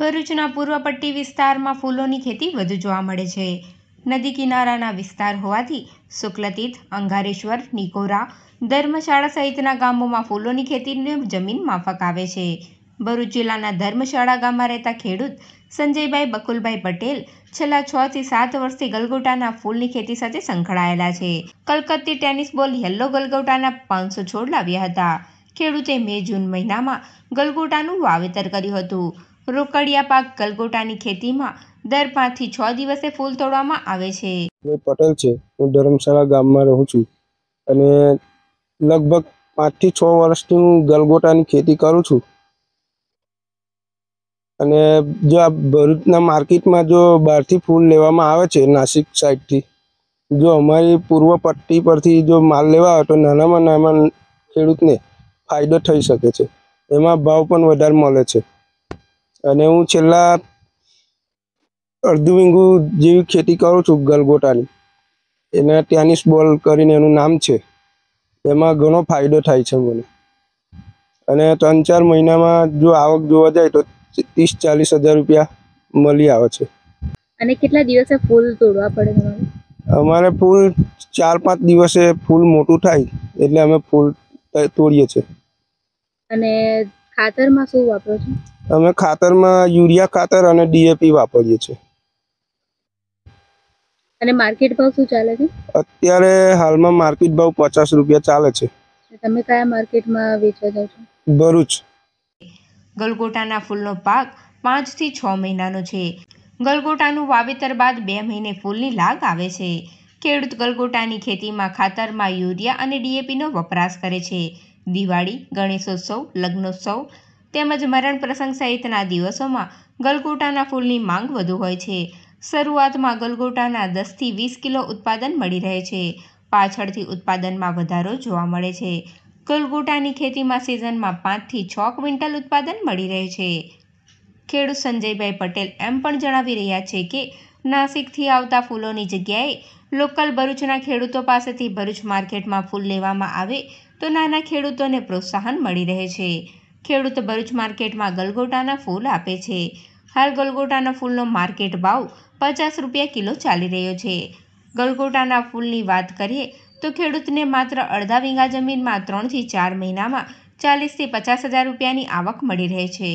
ભરૂચના પૂર્વ પટ્ટી વિસ્તારમાં ફૂલોની ખેતી વધુ જોવા મળે છે નદી કિનારાના વિસ્તાર હોવાથી શુક્લતીર્થ અંગારેશ્વર નિકોરા ધર્મશાળા સહિતના ગામોમાં ફૂલોની ખેતીની જમીન માફક આવે છે ભરૂચ જિલ્લાના ધર્મશાળા ગામમાં રહેતા ખેડૂત સંજયભાઈ બકુલભાઈ પટેલ છેલ્લા છ થી સાત વર્ષથી ગલગોટાના ફૂલની ખેતી સાથે સંકળાયેલા છે કલકત્તી ટેનિસ બોલ યલ્લો ગલગોટાના પાંચસો છોડ લાવ્યા હતા ખેડૂતે મે જૂન મહિનામાં ગલગોટાનું વાવેતર કર્યું હતું રોકડિયા પાક ગલગોટાની ખેતીમાં દર પાંચથી છ દિવસે ફૂલ તોડવામાં આવે છે પટેલ છે હું ધરમશાળા ગામમાં રહું છું અને લગભગ પાંચ થી છ વર્ષથી હું ગલગોટાની ખેતી કરું છું અને જો આ ભરૂચના માર્કેટમાં જો બહારથી ફૂલ લેવામાં આવે છે નાસિક સાઈડથી જો અમારી પૂર્વ પટ્ટી પરથી જો માલ લેવા આવે તો નાનામાં નાના ખેડૂતને ફાયદો થઈ શકે છે એમાં ભાવ પણ વધારે મળે છે અને હું છેલ્લા અડધું વીંગુ જેવી ખેતી કરું છું ગલગોટાની એને ટેનિસ બોલ કરીને એનું નામ છે એમાં ઘણો ફાયદો થાય છે મને અને ત્રણ ચાર મહિનામાં જો આવક જોવા જાય તો ત્રીસ ચાલીસ હજાર રૂપિયા મળી આવે છે અને કેટલા દિવસે ફૂલ તોડવા પડે અમારે ફૂલ ચાર પાંચ દિવસે ફૂલ મોટું થાય એટલે અમે ફૂલ તોડીએ છીએ અને ખાતરમાં શું વાપરો છો અમે ખાતરમાં યુરિયા ખાતર અને ડીએપી વાપરીએ છીએ અને માર્કેટ ભાવ શું ચાલે છે અત્યારે હાલમાં માર્કેટ ભાવ પચાસ રૂપિયા ચાલે છે તમે કયા માર્કેટમાં વેચવા જાઓ છો ભરૂચ ગલગોટાના ફૂલનો પાક થી છ મહિનાનો છે ગલગોટાનું વાવેતર બાદ બે મહિને ફૂલની લાગ આવે છે ખેડૂત ગલગોટાની ખેતીમાં ખાતરમાં યુરિયા અને ડીએપીનો વપરાશ કરે છે દિવાળી ગણેશોત્સવ લગ્નોત્સવ તેમજ મરણ પ્રસંગ સહિતના દિવસોમાં ગલગોટાના ફૂલની માંગ વધુ હોય છે શરૂઆતમાં ગલગોટાના દસથી વીસ કિલો ઉત્પાદન મળી રહે છે પાછળથી ઉત્પાદનમાં વધારો જોવા મળે છે ગલગોટાની ખેતીમાં સિઝનમાં પાંચથી છ ક્વિન્ટલ ઉત્પાદન મળી રહે છે ખેડૂત સંજયભાઈ પટેલ એમ પણ જણાવી રહ્યા છે કે નાસિકથી આવતા ફૂલોની જગ્યાએ લોકલ ભરૂચના ખેડૂતો પાસેથી ભરૂચ માર્કેટમાં ફૂલ લેવામાં આવે તો નાના ખેડૂતોને પ્રોત્સાહન મળી રહે છે ખેડૂત ભરૂચ માર્કેટમાં ગલગોટાના ફૂલ આપે છે હાલ ગલગોટાના ફૂલનો માર્કેટ ભાવ પચાસ રૂપિયા કિલો ચાલી રહ્યો છે ગલગોટાના ફૂલની વાત કરીએ તો ખેડૂતને માત્ર અડધા વીંગા જમીનમાં ત્રણથી ચાર મહિનામાં ચાલીસથી પચાસ હજાર રૂપિયાની આવક મળી રહે છે